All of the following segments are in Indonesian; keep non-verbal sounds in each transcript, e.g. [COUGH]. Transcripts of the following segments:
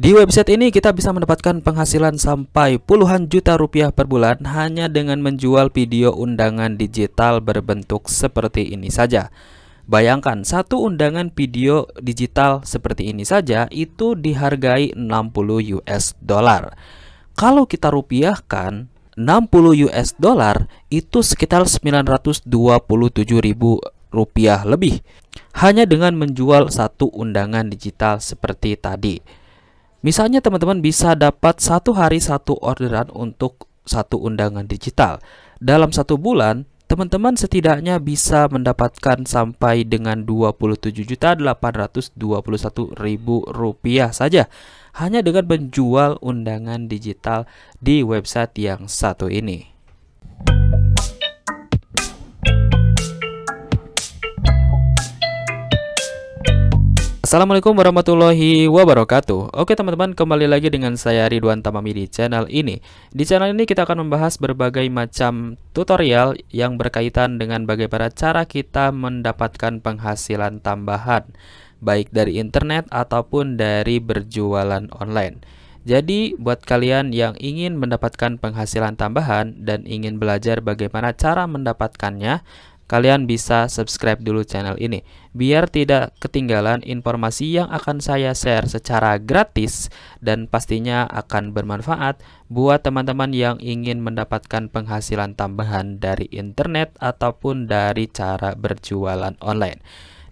Di website ini kita bisa mendapatkan penghasilan sampai puluhan juta rupiah per bulan hanya dengan menjual video undangan digital berbentuk seperti ini saja. Bayangkan satu undangan video digital seperti ini saja itu dihargai 60 US dollar. Kalau kita rupiahkan 60 US dollar itu sekitar ribu rupiah lebih hanya dengan menjual satu undangan digital seperti tadi. Misalnya teman-teman bisa dapat satu hari satu orderan untuk satu undangan digital. Dalam satu bulan, teman-teman setidaknya bisa mendapatkan sampai dengan Rp27.821.000 saja hanya dengan menjual undangan digital di website yang satu ini. Assalamualaikum warahmatullahi wabarakatuh Oke teman-teman kembali lagi dengan saya Ridwan Tamami di channel ini Di channel ini kita akan membahas berbagai macam tutorial yang berkaitan dengan bagaimana cara kita mendapatkan penghasilan tambahan Baik dari internet ataupun dari berjualan online jadi, buat kalian yang ingin mendapatkan penghasilan tambahan dan ingin belajar bagaimana cara mendapatkannya, kalian bisa subscribe dulu channel ini biar tidak ketinggalan informasi yang akan saya share secara gratis dan pastinya akan bermanfaat buat teman-teman yang ingin mendapatkan penghasilan tambahan dari internet ataupun dari cara berjualan online.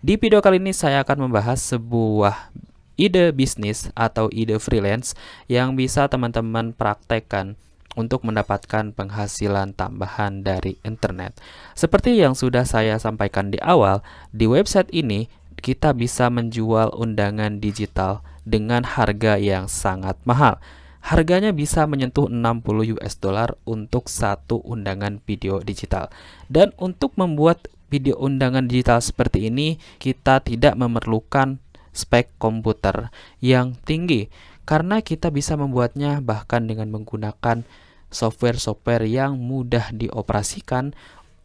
Di video kali ini saya akan membahas sebuah ide bisnis atau ide freelance yang bisa teman-teman praktekkan untuk mendapatkan penghasilan tambahan dari internet. Seperti yang sudah saya sampaikan di awal, di website ini kita bisa menjual undangan digital dengan harga yang sangat mahal. Harganya bisa menyentuh 60 US dollar untuk satu undangan video digital. Dan untuk membuat video undangan digital seperti ini, kita tidak memerlukan spek komputer yang tinggi karena kita bisa membuatnya bahkan dengan menggunakan software-software yang mudah dioperasikan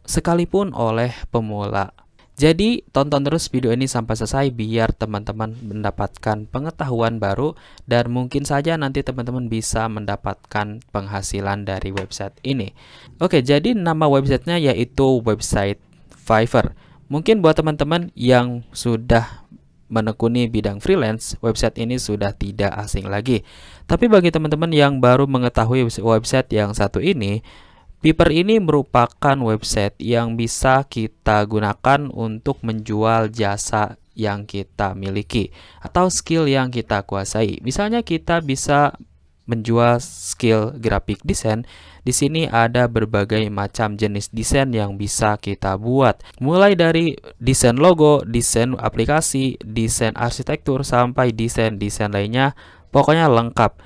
sekalipun oleh pemula. Jadi, tonton terus video ini sampai selesai biar teman-teman mendapatkan pengetahuan baru dan mungkin saja nanti teman-teman bisa mendapatkan penghasilan dari website ini. Oke, jadi nama websitenya yaitu website Fiverr. Mungkin buat teman-teman yang sudah menekuni bidang freelance, website ini sudah tidak asing lagi. Tapi bagi teman-teman yang baru mengetahui website yang satu ini, Piper ini merupakan website yang bisa kita gunakan untuk menjual jasa yang kita miliki atau skill yang kita kuasai. Misalnya kita bisa menjual skill graphic design di sini ada berbagai macam jenis desain yang bisa kita buat. Mulai dari desain logo, desain aplikasi, desain arsitektur, sampai desain-desain lainnya. Pokoknya lengkap.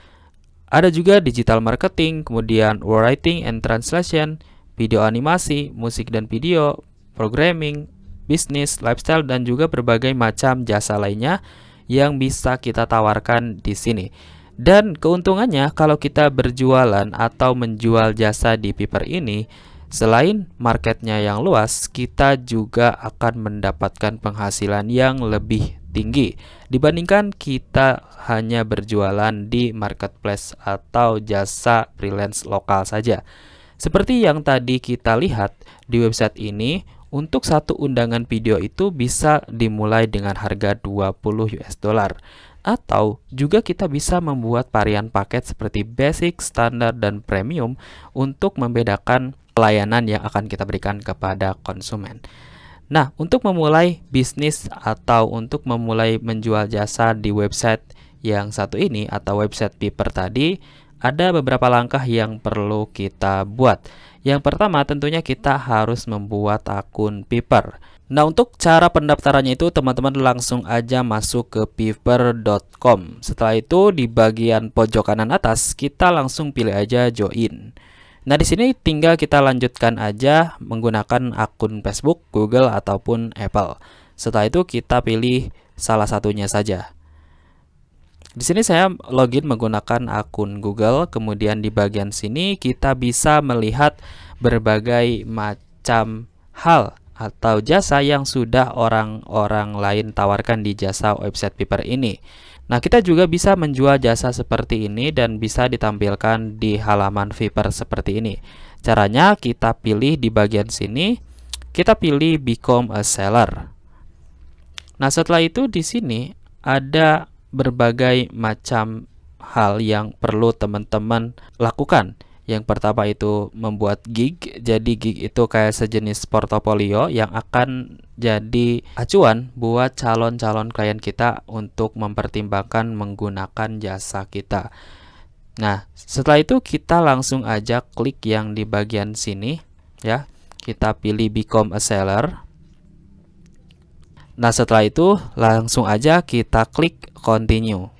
Ada juga digital marketing, kemudian writing and translation, video animasi, musik dan video, programming, bisnis, lifestyle, dan juga berbagai macam jasa lainnya yang bisa kita tawarkan di sini. Dan keuntungannya kalau kita berjualan atau menjual jasa di Piper ini, selain marketnya yang luas, kita juga akan mendapatkan penghasilan yang lebih tinggi dibandingkan kita hanya berjualan di marketplace atau jasa freelance lokal saja. Seperti yang tadi kita lihat di website ini, untuk satu undangan video itu bisa dimulai dengan harga 20 US dollar. Atau juga kita bisa membuat varian paket seperti basic, standar, dan premium untuk membedakan pelayanan yang akan kita berikan kepada konsumen. Nah, untuk memulai bisnis atau untuk memulai menjual jasa di website yang satu ini atau website Piper tadi, ada beberapa langkah yang perlu kita buat. Yang pertama, tentunya kita harus membuat akun Piper. Nah untuk cara pendaftarannya itu teman-teman langsung aja masuk ke piper.com Setelah itu di bagian pojok kanan atas kita langsung pilih aja join Nah di sini tinggal kita lanjutkan aja menggunakan akun Facebook, Google ataupun Apple Setelah itu kita pilih salah satunya saja di sini saya login menggunakan akun Google, kemudian di bagian sini kita bisa melihat berbagai macam hal atau jasa yang sudah orang-orang lain tawarkan di jasa website paper ini. Nah, kita juga bisa menjual jasa seperti ini dan bisa ditampilkan di halaman Viper seperti ini. Caranya kita pilih di bagian sini, kita pilih become a seller. Nah, setelah itu di sini ada berbagai macam hal yang perlu teman-teman lakukan. Yang pertama itu membuat gig. Jadi gig itu kayak sejenis portofolio yang akan jadi acuan buat calon-calon klien kita untuk mempertimbangkan menggunakan jasa kita. Nah, setelah itu kita langsung aja klik yang di bagian sini ya. Kita pilih become a seller. Nah, setelah itu langsung aja kita klik continue.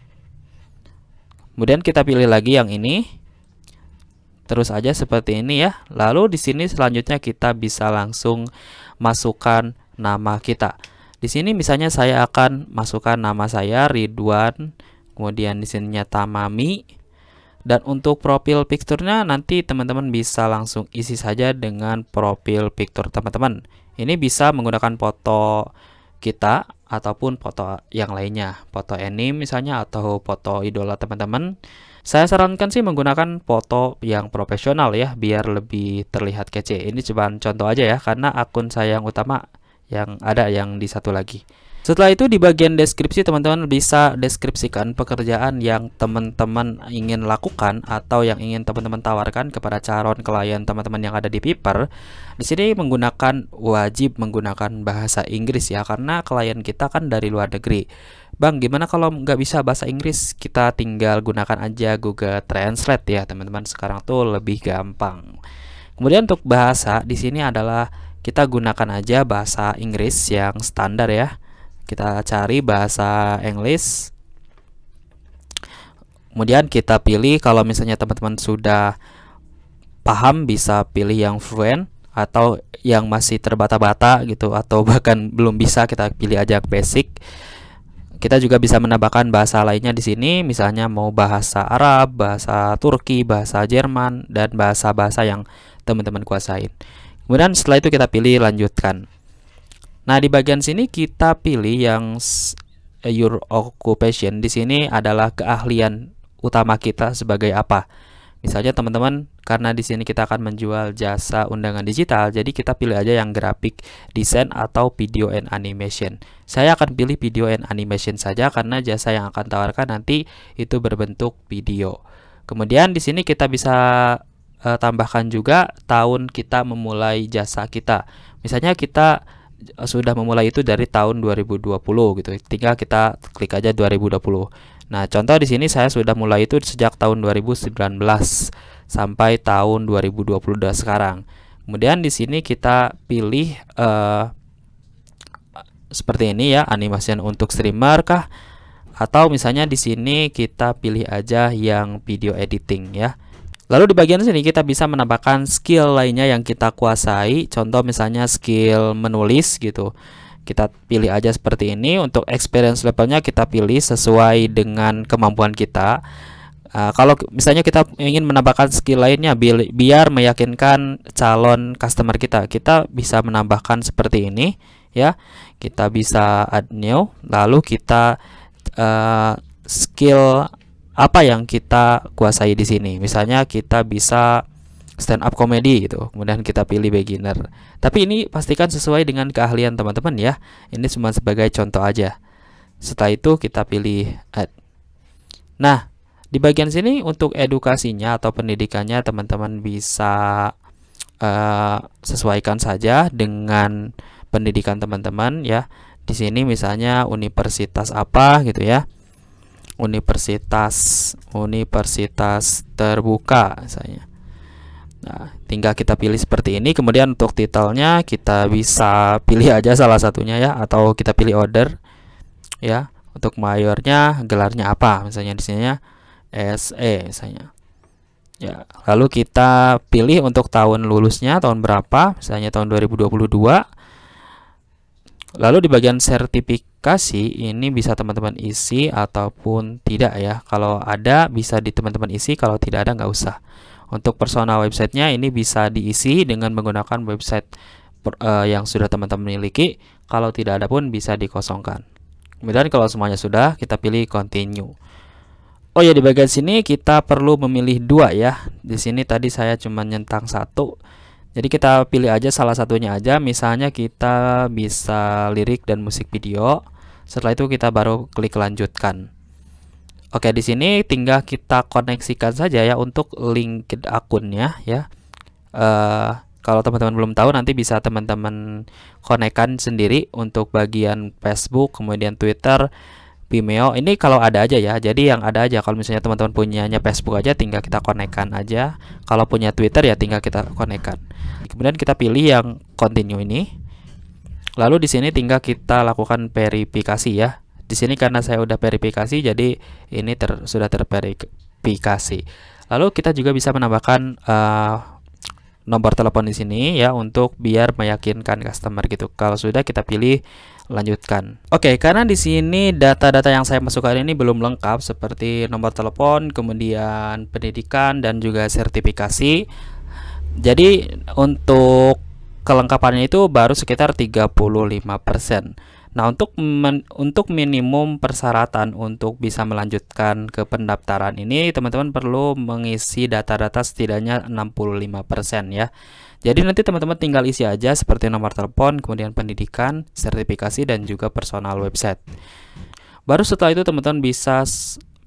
Kemudian kita pilih lagi yang ini terus aja seperti ini ya. Lalu di sini selanjutnya kita bisa langsung masukkan nama kita. Di sini misalnya saya akan masukkan nama saya Ridwan, kemudian di sininya Tamami. Dan untuk profil picture-nya nanti teman-teman bisa langsung isi saja dengan profil picture teman-teman. Ini bisa menggunakan foto kita ataupun foto yang lainnya, foto anime misalnya atau foto idola teman-teman. Saya sarankan sih menggunakan foto yang profesional ya biar lebih terlihat kece. Ini cuma contoh aja ya karena akun saya yang utama yang ada yang di satu lagi. Setelah itu di bagian deskripsi teman-teman bisa deskripsikan pekerjaan yang teman-teman ingin lakukan atau yang ingin teman-teman tawarkan kepada calon klien teman-teman yang ada di Piper. Di sini menggunakan wajib menggunakan bahasa Inggris ya karena klien kita kan dari luar negeri. Bang, gimana kalau nggak bisa bahasa Inggris? Kita tinggal gunakan aja Google Translate ya, teman-teman. Sekarang tuh lebih gampang. Kemudian untuk bahasa di sini adalah kita gunakan aja bahasa Inggris yang standar ya. Kita cari bahasa Inggris. Kemudian kita pilih kalau misalnya teman-teman sudah paham bisa pilih yang fluent atau yang masih terbata-bata gitu atau bahkan belum bisa kita pilih aja basic kita juga bisa menambahkan bahasa lainnya di sini, misalnya mau bahasa Arab, bahasa Turki, bahasa Jerman, dan bahasa-bahasa yang teman-teman kuasain. Kemudian setelah itu kita pilih lanjutkan. Nah, di bagian sini kita pilih yang eh, your occupation. Di sini adalah keahlian utama kita sebagai apa. Misalnya teman-teman, karena di sini kita akan menjual jasa undangan digital, jadi kita pilih aja yang grafik desain atau video and animation. Saya akan pilih video and animation saja karena jasa yang akan tawarkan nanti itu berbentuk video. Kemudian di sini kita bisa e, tambahkan juga tahun kita memulai jasa kita. Misalnya kita eh, sudah memulai itu dari tahun 2020 gitu. Tinggal kita klik aja 2020. Nah, contoh di sini saya sudah mulai itu sejak tahun 2019 sampai tahun 2022 sekarang. Kemudian di sini kita pilih uh, seperti ini ya, animation untuk streamer kah? Atau misalnya di sini kita pilih aja yang video editing ya. Lalu di bagian sini kita bisa menambahkan skill lainnya yang kita kuasai, contoh misalnya skill menulis gitu kita pilih aja seperti ini untuk experience levelnya kita pilih sesuai dengan kemampuan kita uh, kalau misalnya kita ingin menambahkan skill lainnya bi biar meyakinkan calon customer kita kita bisa menambahkan seperti ini ya kita bisa add new lalu kita uh, skill apa yang kita kuasai di sini misalnya kita bisa stand up comedy gitu. Kemudian kita pilih beginner. Tapi ini pastikan sesuai dengan keahlian teman-teman ya. Ini cuma sebagai contoh aja. Setelah itu kita pilih add. Nah, di bagian sini untuk edukasinya atau pendidikannya teman-teman bisa uh, sesuaikan saja dengan pendidikan teman-teman ya. Di sini misalnya universitas apa gitu ya universitas universitas terbuka misalnya Nah, tinggal kita pilih seperti ini. Kemudian untuk titelnya kita bisa pilih aja salah satunya ya atau kita pilih order ya. Untuk mayornya gelarnya apa? Misalnya di sini ya SE misalnya. Ya, lalu kita pilih untuk tahun lulusnya tahun berapa? Misalnya tahun 2022. Lalu di bagian sertifikasi ini bisa teman-teman isi ataupun tidak ya. Kalau ada bisa di teman-teman isi, kalau tidak ada nggak usah. Untuk personal websitenya ini bisa diisi dengan menggunakan website per, uh, yang sudah teman-teman miliki. Kalau tidak ada pun bisa dikosongkan. Kemudian kalau semuanya sudah, kita pilih continue. Oh ya di bagian sini kita perlu memilih dua ya. Di sini tadi saya cuma nyentang satu. Jadi kita pilih aja salah satunya aja. Misalnya kita bisa lirik dan musik video. Setelah itu kita baru klik lanjutkan. Oke, di sini tinggal kita koneksikan saja ya untuk link akunnya ya. Uh, kalau teman-teman belum tahu nanti bisa teman-teman konekkan sendiri untuk bagian Facebook, kemudian Twitter, Vimeo. Ini kalau ada aja ya. Jadi yang ada aja kalau misalnya teman-teman punyanya Facebook aja tinggal kita konekkan aja. Kalau punya Twitter ya tinggal kita konekkan. Kemudian kita pilih yang continue ini. Lalu di sini tinggal kita lakukan verifikasi ya. Di sini karena saya udah verifikasi jadi ini ter, sudah terverifikasi. Lalu kita juga bisa menambahkan uh, nomor telepon di sini ya untuk biar meyakinkan customer gitu. Kalau sudah kita pilih lanjutkan. Oke, okay, karena di sini data-data yang saya masukkan ini belum lengkap seperti nomor telepon, kemudian pendidikan dan juga sertifikasi. Jadi untuk kelengkapannya itu baru sekitar 35%. Nah, untuk men untuk minimum persyaratan untuk bisa melanjutkan ke pendaftaran ini, teman-teman perlu mengisi data-data setidaknya 65% ya. Jadi nanti teman-teman tinggal isi aja seperti nomor telepon, kemudian pendidikan, sertifikasi dan juga personal website. Baru setelah itu teman-teman bisa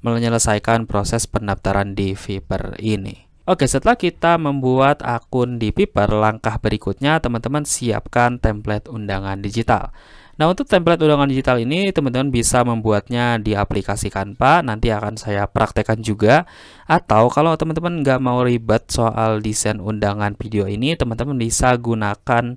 menyelesaikan proses pendaftaran di Viper ini. Oke, setelah kita membuat akun di Piper, langkah berikutnya teman-teman siapkan template undangan digital. Nah, untuk template undangan digital ini teman-teman bisa membuatnya di aplikasi Canva, nanti akan saya praktekkan juga. Atau kalau teman-teman nggak mau ribet soal desain undangan video ini, teman-teman bisa gunakan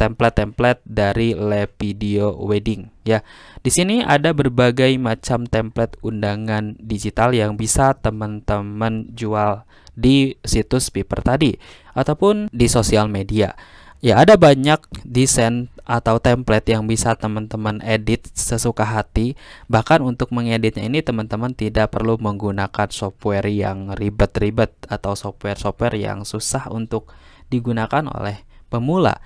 template-template dari Lepidio Wedding ya. Di sini ada berbagai macam template undangan digital yang bisa teman-teman jual di situs Piper tadi ataupun di sosial media. Ya ada banyak desain atau template yang bisa teman-teman edit sesuka hati. Bahkan untuk mengeditnya ini teman-teman tidak perlu menggunakan software yang ribet-ribet atau software-software yang susah untuk digunakan oleh pemula.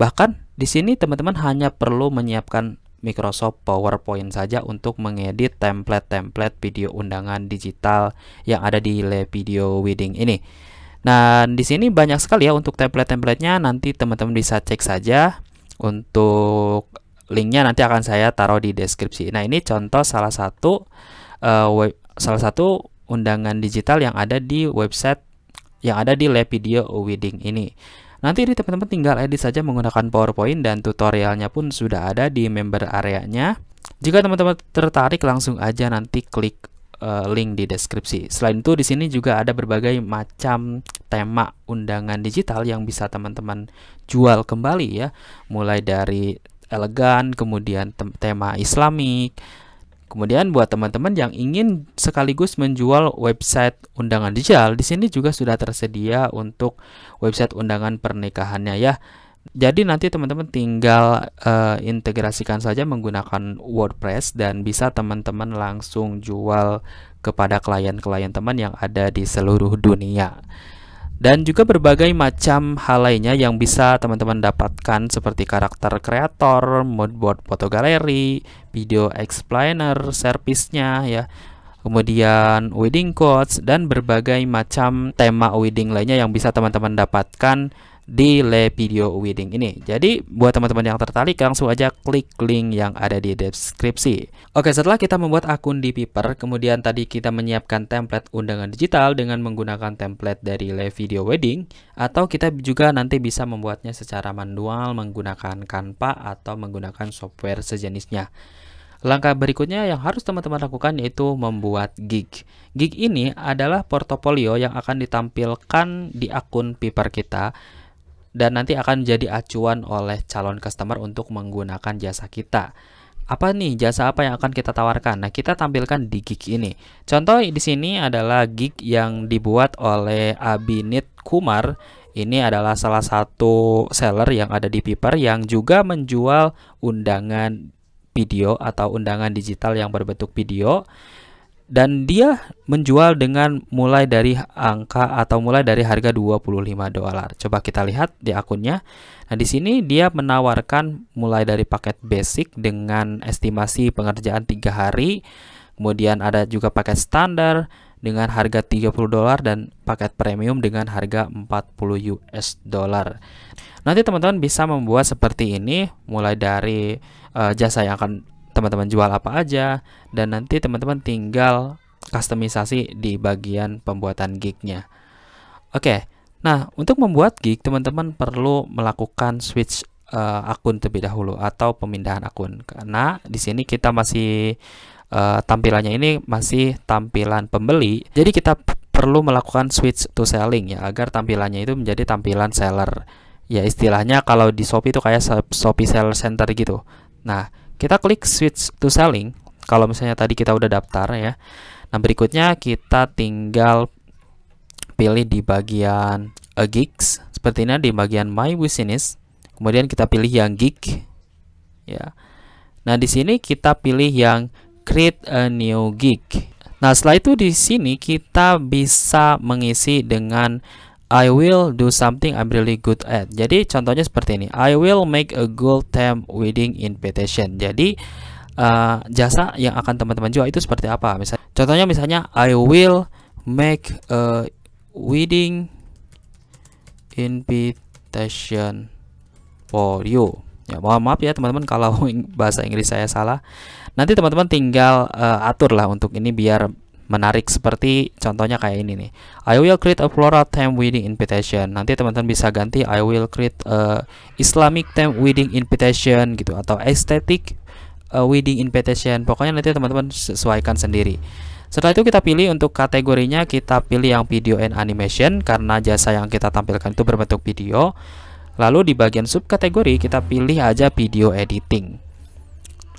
Bahkan di sini teman-teman hanya perlu menyiapkan Microsoft PowerPoint saja untuk mengedit template-template video undangan digital yang ada di Le Video Wedding ini. Nah, di sini banyak sekali ya untuk template-templatenya. Nanti teman-teman bisa cek saja untuk linknya nanti akan saya taruh di deskripsi. Nah, ini contoh salah satu uh, eh, web, salah satu undangan digital yang ada di website yang ada di Le Video Wedding ini. Nanti ini teman-teman tinggal edit saja menggunakan PowerPoint dan tutorialnya pun sudah ada di member areanya. Jika teman-teman tertarik langsung aja nanti klik uh, link di deskripsi. Selain itu di sini juga ada berbagai macam tema undangan digital yang bisa teman-teman jual kembali ya, mulai dari elegan, kemudian tema islamik, Kemudian buat teman-teman yang ingin sekaligus menjual website undangan digital, di sini juga sudah tersedia untuk website undangan pernikahannya ya. Jadi nanti teman-teman tinggal uh, integrasikan saja menggunakan WordPress dan bisa teman-teman langsung jual kepada klien-klien teman yang ada di seluruh dunia dan juga berbagai macam hal lainnya yang bisa teman-teman dapatkan seperti karakter kreator, moodboard foto galeri, video explainer, servisnya ya. Kemudian wedding quotes dan berbagai macam tema wedding lainnya yang bisa teman-teman dapatkan di Video Wedding ini. Jadi buat teman-teman yang tertarik langsung aja klik link yang ada di deskripsi. Oke, setelah kita membuat akun di Piper, kemudian tadi kita menyiapkan template undangan digital dengan menggunakan template dari Video Wedding atau kita juga nanti bisa membuatnya secara manual menggunakan Canva atau menggunakan software sejenisnya. Langkah berikutnya yang harus teman-teman lakukan yaitu membuat gig. Gig ini adalah portofolio yang akan ditampilkan di akun Piper kita dan nanti akan jadi acuan oleh calon customer untuk menggunakan jasa kita. Apa nih jasa apa yang akan kita tawarkan? Nah, kita tampilkan di gig ini. Contoh di sini adalah gig yang dibuat oleh Abinit Kumar. Ini adalah salah satu seller yang ada di Piper yang juga menjual undangan video atau undangan digital yang berbentuk video dan dia menjual dengan mulai dari angka atau mulai dari harga 25 dolar. Coba kita lihat di akunnya. Nah, di sini dia menawarkan mulai dari paket basic dengan estimasi pengerjaan 3 hari. Kemudian ada juga paket standar dengan harga 30 dolar dan paket premium dengan harga 40 US dollar. Nanti teman-teman bisa membuat seperti ini mulai dari uh, jasa yang akan teman-teman jual apa aja dan nanti teman-teman tinggal kustomisasi di bagian pembuatan gignya. Oke, nah untuk membuat gig teman-teman perlu melakukan switch uh, akun terlebih dahulu atau pemindahan akun karena di sini kita masih uh, tampilannya ini masih tampilan pembeli. Jadi kita perlu melakukan switch to selling ya agar tampilannya itu menjadi tampilan seller. Ya istilahnya kalau di Shopee itu kayak Shopee Seller Center gitu. Nah, kita klik switch to selling. Kalau misalnya tadi kita udah daftar ya. Nah, berikutnya kita tinggal pilih di bagian uh, gigs seperti ini di bagian my business. Kemudian kita pilih yang gig ya. Nah, di sini kita pilih yang create a new gig. Nah, setelah itu di sini kita bisa mengisi dengan I will do something I'm really good at. Jadi contohnya seperti ini. I will make a gold time wedding invitation. Jadi uh, jasa yang akan teman-teman jual itu seperti apa? Misalnya contohnya misalnya I will make a wedding invitation for you. Ya, mohon maaf ya teman-teman kalau [LAUGHS] bahasa Inggris saya salah. Nanti teman-teman tinggal uh, eh, atur lah untuk ini biar menarik seperti contohnya kayak ini nih. I will create a floral theme wedding invitation. Nanti teman-teman bisa ganti I will create a Islamic theme wedding invitation gitu atau aesthetic e, wedding invitation. Pokoknya nanti teman-teman sesuaikan sendiri. Setelah itu kita pilih untuk kategorinya kita pilih yang video and animation karena jasa yang kita tampilkan itu berbentuk video. Lalu di bagian subkategori kita pilih aja video editing.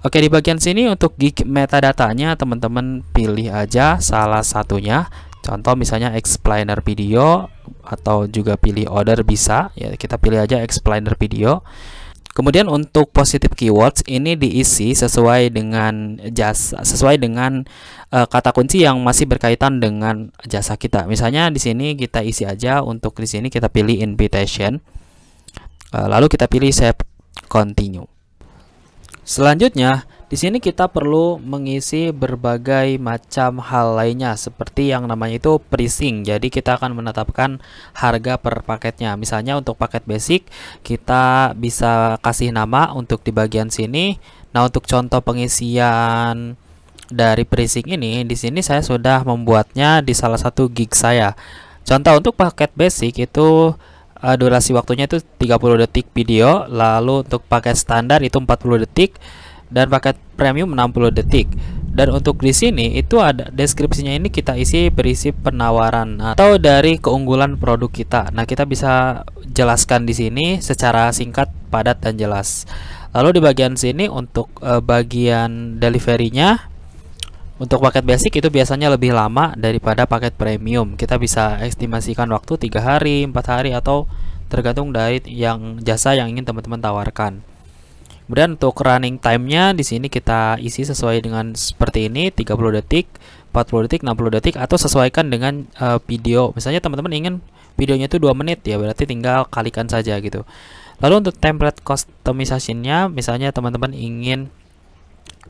Oke, di bagian sini untuk gig metadatanya teman-teman pilih aja salah satunya. Contoh misalnya explainer video atau juga pilih order bisa. Ya, kita pilih aja explainer video. Kemudian untuk positif keywords ini diisi sesuai dengan jasa sesuai dengan uh, kata kunci yang masih berkaitan dengan jasa kita. Misalnya di sini kita isi aja untuk di sini kita pilih invitation. Uh, lalu kita pilih save continue. Selanjutnya, di sini kita perlu mengisi berbagai macam hal lainnya seperti yang namanya itu pricing. Jadi kita akan menetapkan harga per paketnya. Misalnya untuk paket basic kita bisa kasih nama untuk di bagian sini. Nah, untuk contoh pengisian dari pricing ini di sini saya sudah membuatnya di salah satu gig saya. Contoh untuk paket basic itu uh, durasi waktunya itu 30 detik video lalu untuk paket standar itu 40 detik dan paket premium 60 detik dan untuk di sini itu ada deskripsinya ini kita isi berisi penawaran atau dari keunggulan produk kita. Nah, kita bisa jelaskan di sini secara singkat, padat dan jelas. Lalu di bagian sini untuk uh, bagian deliverynya untuk paket basic itu biasanya lebih lama daripada paket premium. Kita bisa estimasikan waktu 3 hari, empat hari atau tergantung dari yang jasa yang ingin teman-teman tawarkan. Kemudian untuk running time-nya di sini kita isi sesuai dengan seperti ini 30 detik, 40 detik, 60 detik atau sesuaikan dengan uh, video. Misalnya teman-teman ingin videonya itu 2 menit ya berarti tinggal kalikan saja gitu. Lalu untuk template customization-nya misalnya teman-teman ingin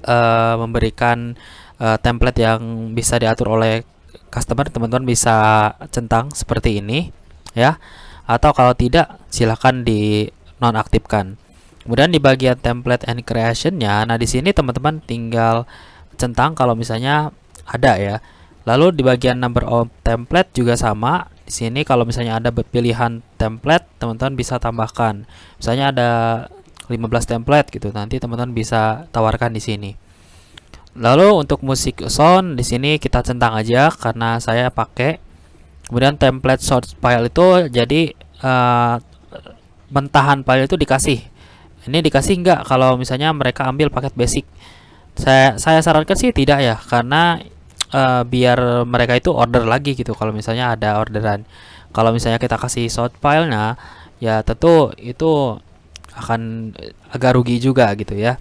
uh, memberikan uh, template yang bisa diatur oleh customer teman-teman bisa centang seperti ini ya atau kalau tidak silahkan di nonaktifkan kemudian di bagian template and creationnya nah di sini teman-teman tinggal centang kalau misalnya ada ya lalu di bagian number of template juga sama di sini kalau misalnya ada pilihan template teman-teman bisa tambahkan misalnya ada 15 template gitu nanti teman-teman bisa tawarkan di sini Lalu untuk musik sound di sini kita centang aja karena saya pakai. Kemudian template short file itu jadi uh, mentahan file itu dikasih. Ini dikasih enggak kalau misalnya mereka ambil paket basic. Saya saya sarankan sih tidak ya karena uh, biar mereka itu order lagi gitu kalau misalnya ada orderan. Kalau misalnya kita kasih short filenya ya tentu itu akan agak rugi juga gitu ya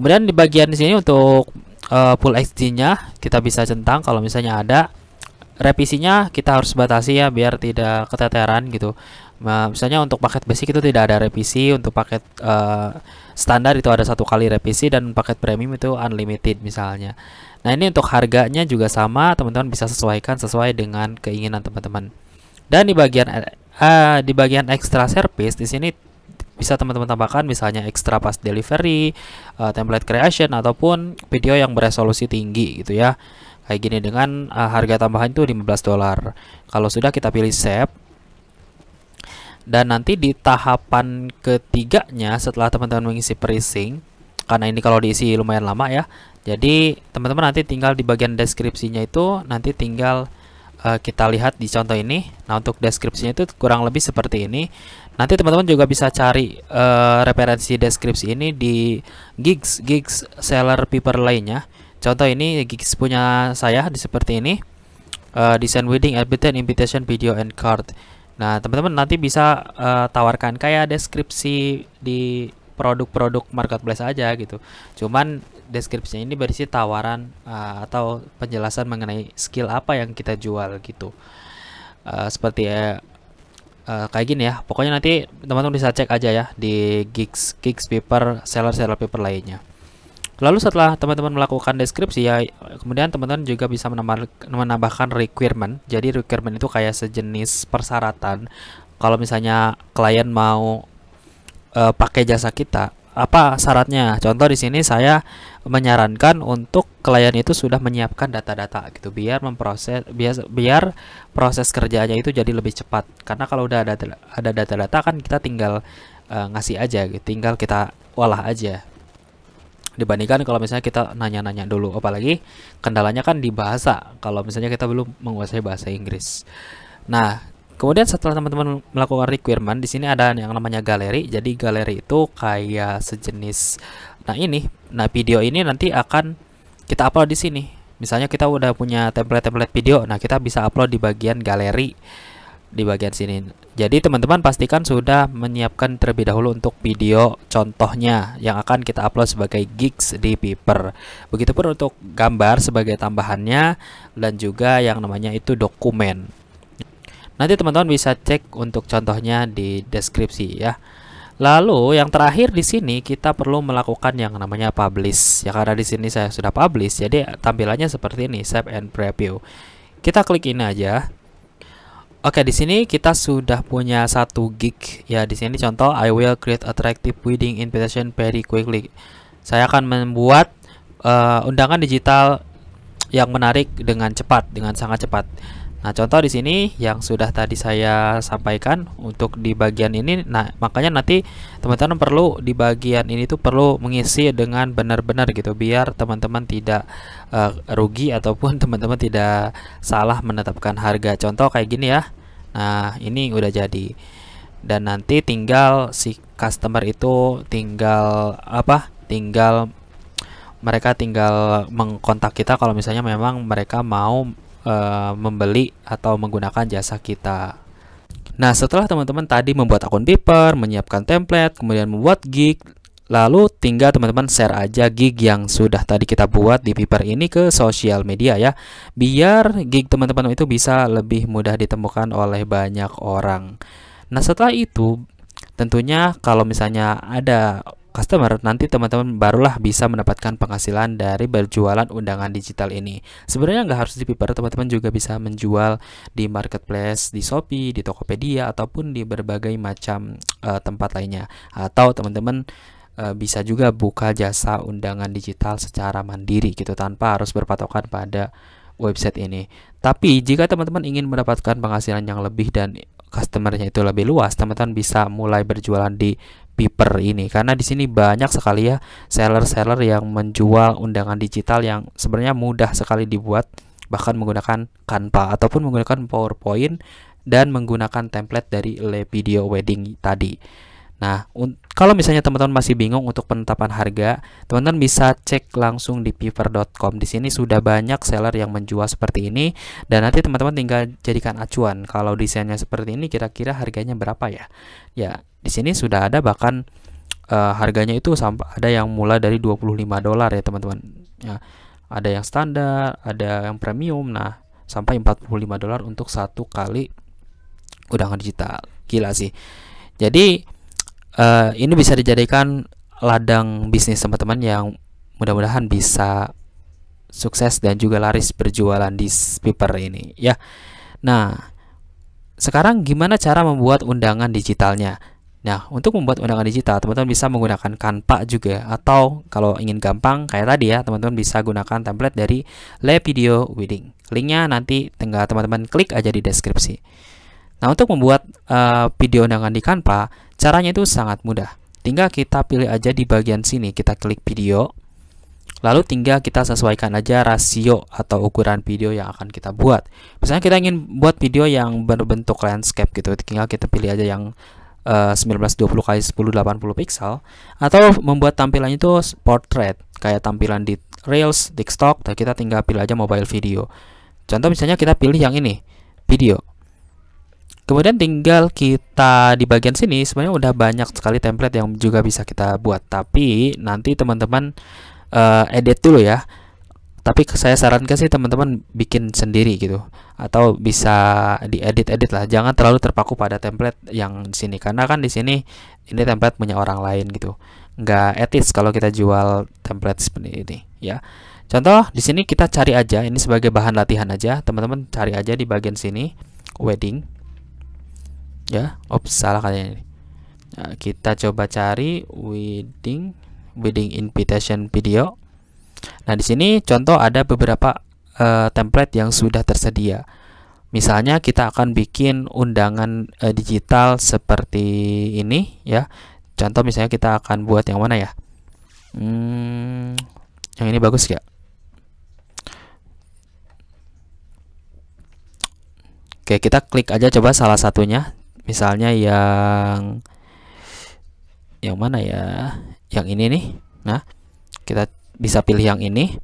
kemudian di bagian sini untuk uh, full exchange-nya kita bisa centang kalau misalnya ada revisinya kita harus batasi ya biar tidak keteteran gitu nah, misalnya untuk paket basic itu tidak ada revisi untuk paket uh, standar itu ada satu kali revisi dan paket premium itu unlimited misalnya nah ini untuk harganya juga sama teman-teman bisa sesuaikan sesuai dengan keinginan teman-teman dan di bagian uh, di bagian extra service di sini bisa teman-teman tambahkan misalnya extra pas delivery, uh, template creation ataupun video yang beresolusi tinggi gitu ya. Kayak gini dengan uh, harga tambahan itu 15 dolar. Kalau sudah kita pilih save. Dan nanti di tahapan ketiganya setelah teman-teman mengisi pricing karena ini kalau diisi lumayan lama ya. Jadi teman-teman nanti tinggal di bagian deskripsinya itu nanti tinggal uh, kita lihat di contoh ini. Nah, untuk deskripsinya itu kurang lebih seperti ini. Nanti teman-teman juga bisa cari uh, referensi deskripsi ini di gigs gigs seller paper lainnya. Contoh ini gigs punya saya di seperti ini. Uh, design wedding, invitation invitation, video, and card. Nah, teman-teman nanti bisa uh, tawarkan kayak deskripsi di produk-produk marketplace aja gitu. Cuman deskripsinya ini berisi tawaran uh, atau penjelasan mengenai skill apa yang kita jual gitu. Uh, seperti uh, Eh, kayak gini ya. Pokoknya nanti teman-teman bisa cek aja ya di gigs gigs paper seller seller paper lainnya. Lalu setelah teman-teman melakukan deskripsi ya, kemudian teman-teman juga bisa menambah, menambahkan requirement. Jadi requirement itu kayak sejenis persyaratan. Kalau misalnya klien mau uh, pakai jasa kita, apa syaratnya? Contoh di sini saya menyarankan untuk klien itu sudah menyiapkan data-data gitu biar memproses biar biar proses kerjanya itu jadi lebih cepat. Karena kalau udah ada ada data-data kan kita tinggal uh, ngasih aja gitu, tinggal kita olah aja. Dibandingkan kalau misalnya kita nanya-nanya dulu, apalagi kendalanya kan di bahasa. Kalau misalnya kita belum menguasai bahasa Inggris. Nah, Kemudian setelah teman-teman melakukan requirement, di sini ada yang namanya galeri. Jadi galeri itu kayak sejenis nah ini, nah video ini nanti akan kita upload di sini. Misalnya kita udah punya template-template video, nah kita bisa upload di bagian galeri di bagian sini. Jadi teman-teman pastikan sudah menyiapkan terlebih dahulu untuk video contohnya yang akan kita upload sebagai gigs di paper. Begitupun untuk gambar sebagai tambahannya dan juga yang namanya itu dokumen. Nanti teman-teman bisa cek untuk contohnya di deskripsi ya. Lalu yang terakhir di sini kita perlu melakukan yang namanya publish. Ya karena di sini saya sudah publish, jadi tampilannya seperti ini, save and preview. Kita klik ini aja. Oke, di sini kita sudah punya satu gig. Ya, di sini contoh I will create attractive wedding invitation very quickly. Saya akan membuat uh, undangan digital yang menarik dengan cepat, dengan sangat cepat. Nah, contoh di sini yang sudah tadi saya sampaikan untuk di bagian ini. Nah, makanya nanti teman-teman perlu di bagian ini tuh perlu mengisi dengan benar-benar gitu biar teman-teman tidak uh, rugi ataupun [LAUGHS] teman-teman tidak salah menetapkan harga. Contoh kayak gini ya. Nah, ini udah jadi. Dan nanti tinggal si customer itu tinggal apa? Tinggal mereka tinggal mengkontak kita kalau misalnya memang mereka mau Eh, membeli atau menggunakan jasa kita. Nah, setelah teman-teman tadi membuat akun paper, menyiapkan template, kemudian membuat gig, lalu tinggal teman-teman share aja gig yang sudah tadi kita buat di paper ini ke sosial media ya, biar gig teman-teman itu bisa lebih mudah ditemukan oleh banyak orang. Nah, setelah itu tentunya kalau misalnya ada customer, nanti teman-teman barulah bisa mendapatkan penghasilan dari berjualan undangan digital ini. Sebenarnya nggak harus di Piper, teman-teman juga bisa menjual di marketplace, di Shopee, di Tokopedia, ataupun di berbagai macam uh, tempat lainnya. Atau teman-teman eh, bisa juga buka jasa undangan digital secara mandiri gitu, tanpa harus berpatokan pada website ini. Tapi jika teman-teman ingin mendapatkan penghasilan yang lebih dan customernya itu lebih luas, teman-teman bisa mulai berjualan di Piper ini karena di sini banyak sekali ya seller-seller yang menjual undangan digital yang sebenarnya mudah sekali dibuat bahkan menggunakan Canva ataupun menggunakan PowerPoint dan menggunakan template dari Le Video Wedding tadi. Nah, kalau misalnya teman-teman masih bingung untuk penetapan harga, teman-teman bisa cek langsung di piper.com. Di sini sudah banyak seller yang menjual seperti ini dan nanti teman-teman tinggal jadikan acuan kalau desainnya seperti ini kira-kira harganya berapa ya. Ya, di sini sudah ada bahkan uh, harganya itu sampai ada yang mulai dari 25 dolar ya teman-teman. Ya, ada yang standar, ada yang premium. Nah, sampai 45 dolar untuk satu kali undangan digital. Gila sih. Jadi uh, ini bisa dijadikan ladang bisnis teman-teman yang mudah-mudahan bisa sukses dan juga laris berjualan di paper ini ya. Nah, sekarang gimana cara membuat undangan digitalnya? Nah, untuk membuat undangan digital, teman-teman bisa menggunakan Canva juga atau kalau ingin gampang kayak tadi ya, teman-teman bisa gunakan template dari Le video Wedding. Linknya nanti tinggal teman-teman klik aja di deskripsi. Nah, untuk membuat uh, video undangan di Canva, caranya itu sangat mudah. Tinggal kita pilih aja di bagian sini, kita klik video. Lalu tinggal kita sesuaikan aja rasio atau ukuran video yang akan kita buat. Misalnya kita ingin buat video yang berbentuk landscape gitu, tinggal kita pilih aja yang 1920 eh, kali 1080 pixel atau membuat tampilannya itu portrait kayak tampilan di Reels, TikTok, dan kita tinggal pilih aja mobile video. Contoh misalnya kita pilih yang ini, video. Kemudian tinggal kita di bagian sini sebenarnya udah banyak sekali template yang juga bisa kita buat, tapi nanti teman-teman uh, edit dulu ya tapi saya sarankan sih teman-teman bikin sendiri gitu atau bisa diedit-edit lah jangan terlalu terpaku pada template yang di sini karena kan di sini ini template punya orang lain gitu nggak etis kalau kita jual template seperti ini ya contoh di sini kita cari aja ini sebagai bahan latihan aja teman-teman cari aja di bagian sini wedding ya ops salah kayaknya ini nah, kita coba cari wedding wedding invitation video Nah, di sini contoh ada beberapa uh, template yang sudah tersedia. Misalnya kita akan bikin undangan uh, digital seperti ini ya. Contoh misalnya kita akan buat yang mana ya? Hmm, yang ini bagus ya. Oke, kita klik aja coba salah satunya. Misalnya yang yang mana ya? Yang ini nih. Nah, kita bisa pilih yang ini.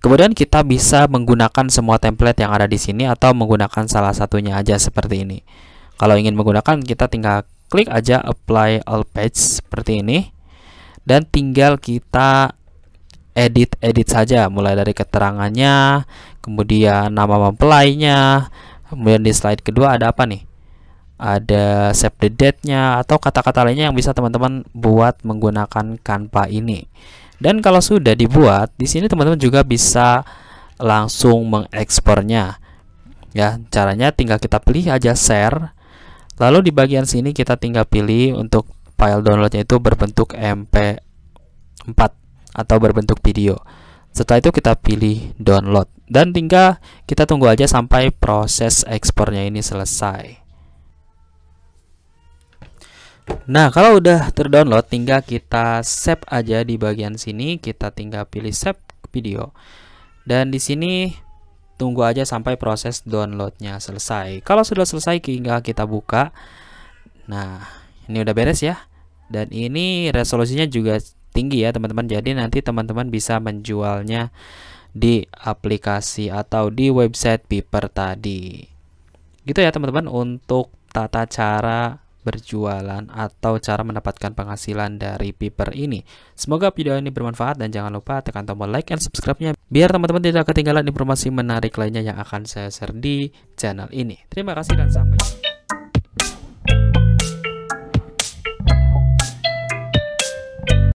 Kemudian kita bisa menggunakan semua template yang ada di sini atau menggunakan salah satunya aja seperti ini. Kalau ingin menggunakan kita tinggal klik aja apply all page seperti ini dan tinggal kita edit-edit saja mulai dari keterangannya, kemudian nama mempelainya, kemudian di slide kedua ada apa nih? ada save the date-nya atau kata-kata lainnya yang bisa teman-teman buat menggunakan Canva ini. Dan kalau sudah dibuat, di sini teman-teman juga bisa langsung mengekspornya. Ya, caranya tinggal kita pilih aja share. Lalu di bagian sini kita tinggal pilih untuk file downloadnya itu berbentuk MP4 atau berbentuk video. Setelah itu kita pilih download dan tinggal kita tunggu aja sampai proses ekspornya ini selesai. Nah, kalau udah terdownload, tinggal kita save aja di bagian sini. Kita tinggal pilih save video. Dan di sini tunggu aja sampai proses downloadnya selesai. Kalau sudah selesai, tinggal kita buka. Nah, ini udah beres ya. Dan ini resolusinya juga tinggi ya, teman-teman. Jadi nanti teman-teman bisa menjualnya di aplikasi atau di website Piper tadi. Gitu ya, teman-teman, untuk tata cara berjualan atau cara mendapatkan penghasilan dari Piper ini. Semoga video ini bermanfaat dan jangan lupa tekan tombol like and subscribe-nya biar teman-teman tidak ketinggalan informasi menarik lainnya yang akan saya share di channel ini. Terima kasih dan sampai jumpa.